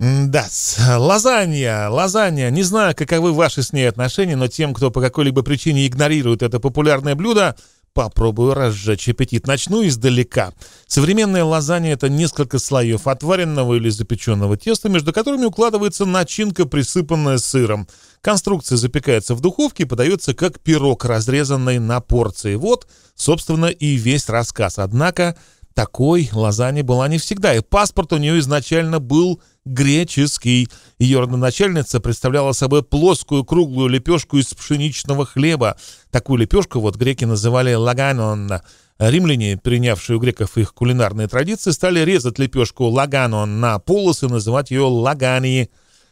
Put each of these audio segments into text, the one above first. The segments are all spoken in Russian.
Да, лазанья, лазанья. Не знаю, каковы ваши с ней отношения, но тем, кто по какой-либо причине игнорирует это популярное блюдо, попробую разжечь аппетит. Начну издалека. Современная лазанья – это несколько слоев отваренного или запеченного теста, между которыми укладывается начинка, присыпанная сыром. Конструкция запекается в духовке и подается как пирог, разрезанный на порции. Вот, собственно, и весь рассказ. Однако такой Лазани была не всегда, и паспорт у нее изначально был греческий. Ее родоначальница представляла собой плоскую круглую лепешку из пшеничного хлеба. Такую лепешку вот греки называли лаганонна. Римляне, принявшие у греков их кулинарные традиции, стали резать лепешку лаганон на полосы называть ее лагани.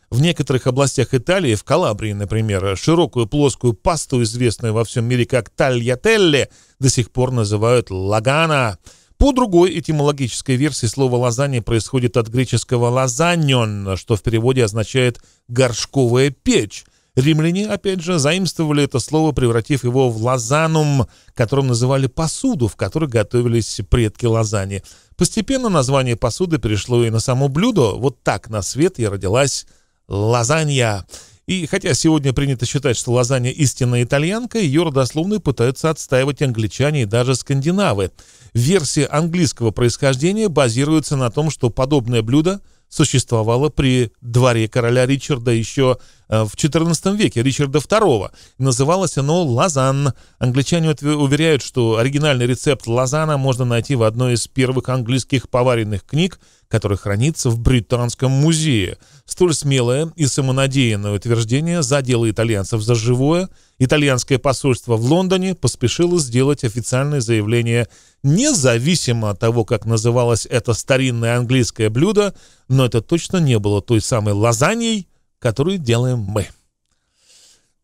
В некоторых областях Италии, в Калабрии, например, широкую плоскую пасту, известную во всем мире как тальятелле, до сих пор называют лагана. По другой этимологической версии слово «лазанья» происходит от греческого «лазаньон», что в переводе означает «горшковая печь». Римляне, опять же, заимствовали это слово, превратив его в лазанум, которым называли посуду, в которой готовились предки лазани. Постепенно название посуды перешло и на само блюдо. Вот так на свет и родилась лазанья. И хотя сегодня принято считать, что лазанья истинная итальянка, ее родословные пытаются отстаивать англичане и даже скандинавы. Версия английского происхождения базируется на том, что подобное блюдо существовало при дворе короля Ричарда еще Э, в XIV веке Ричарда II. Называлось оно лазан. Англичане уверяют, что оригинальный рецепт лазана можно найти в одной из первых английских поваренных книг, который хранится в Британском музее. Столь смелое и самонадеянное утверждение задело итальянцев за живое. Итальянское посольство в Лондоне поспешило сделать официальное заявление. Независимо от того, как называлось это старинное английское блюдо, но это точно не было той самой лазаньей, которую делаем мы.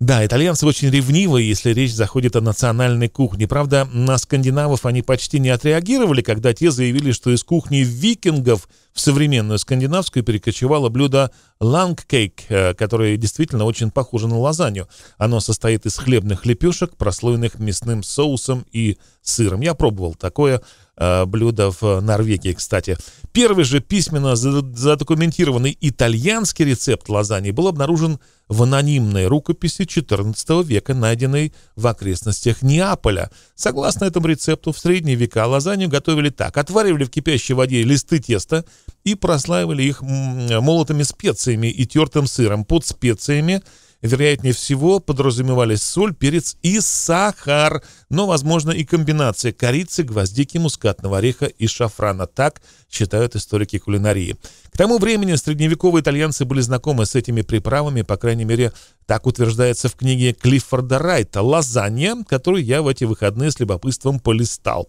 Да, итальянцы очень ревнивы, если речь заходит о национальной кухне. Правда, на скандинавов они почти не отреагировали, когда те заявили, что из кухни викингов в современную скандинавскую перекочевало блюдо лангкейк, э, которое действительно очень похоже на лазанью. Оно состоит из хлебных лепешек, прослойных мясным соусом и сыром. Я пробовал такое. Э, блюда в Норвегии, кстати. Первый же письменно задокументированный итальянский рецепт лазаньи был обнаружен в анонимной рукописи XIV века, найденной в окрестностях Неаполя. Согласно этому рецепту, в средние века лазанью готовили так. Отваривали в кипящей воде листы теста и прослаивали их молотыми специями и тертым сыром под специями Вероятнее всего подразумевались соль, перец и сахар, но, возможно, и комбинация корицы, гвоздики, мускатного ореха и шафрана. Так считают историки кулинарии. К тому времени средневековые итальянцы были знакомы с этими приправами, по крайней мере, так утверждается в книге Клиффорда Райта «Лазанья», которую я в эти выходные с любопытством полистал.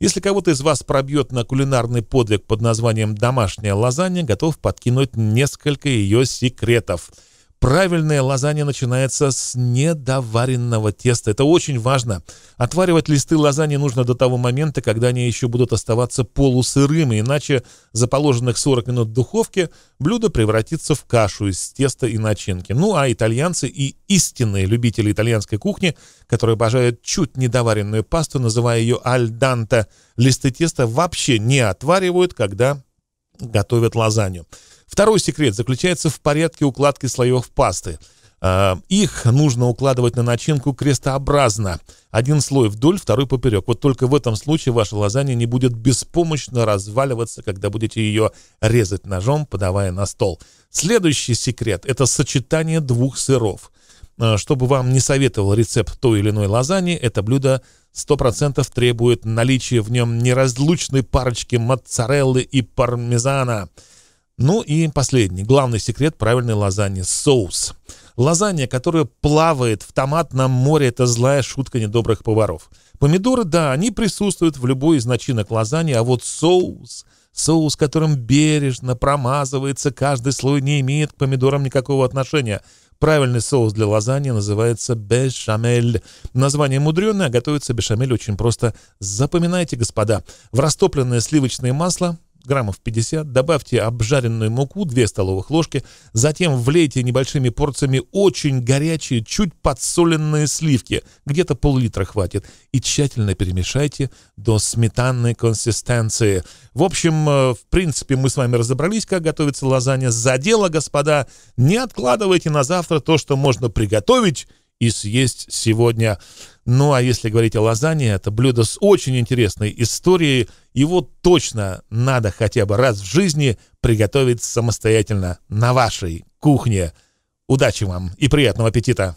Если кого-то из вас пробьет на кулинарный подвиг под названием «Домашняя лазанья», готов подкинуть несколько ее секретов – Правильная лазанья начинается с недоваренного теста. Это очень важно. Отваривать листы лазаньи нужно до того момента, когда они еще будут оставаться полусырыми, иначе за положенных 40 минут духовке, блюдо превратится в кашу из теста и начинки. Ну а итальянцы и истинные любители итальянской кухни, которые обожают чуть недоваренную пасту, называя ее альданта, листы теста вообще не отваривают, когда готовят лазанью. Второй секрет заключается в порядке укладки слоев пасты. Э, их нужно укладывать на начинку крестообразно. Один слой вдоль, второй поперек. Вот только в этом случае ваша лазанья не будет беспомощно разваливаться, когда будете ее резать ножом, подавая на стол. Следующий секрет – это сочетание двух сыров. Э, чтобы вам не советовал рецепт той или иной лазаньи, это блюдо 100% требует наличия в нем неразлучной парочки моцареллы и пармезана – ну и последний, главный секрет правильной лазаньи – соус. Лазанья, которая плавает в томатном море – это злая шутка недобрых поваров. Помидоры, да, они присутствуют в любой из начинок лазаньи, а вот соус – Соус, которым бережно промазывается каждый слой, не имеет к помидорам никакого отношения. Правильный соус для лазаньи называется бешамель. Название мудреное, а готовится бешамель очень просто. Запоминайте, господа. В растопленное сливочное масло граммов 50, добавьте обжаренную муку 2 столовых ложки, затем влейте небольшими порциями очень горячие, чуть подсоленные сливки, где-то пол-литра хватит, и тщательно перемешайте до сметанной консистенции. В общем, э, в принципе, мы с вами разобрались, как готовится лазанья. За дело, господа, не откладывайте на завтра то, что можно приготовить и съесть сегодня. Ну а если говорить о лазанье, это блюдо с очень интересной историей. Его точно надо хотя бы раз в жизни приготовить самостоятельно на вашей кухне. Удачи вам и приятного аппетита!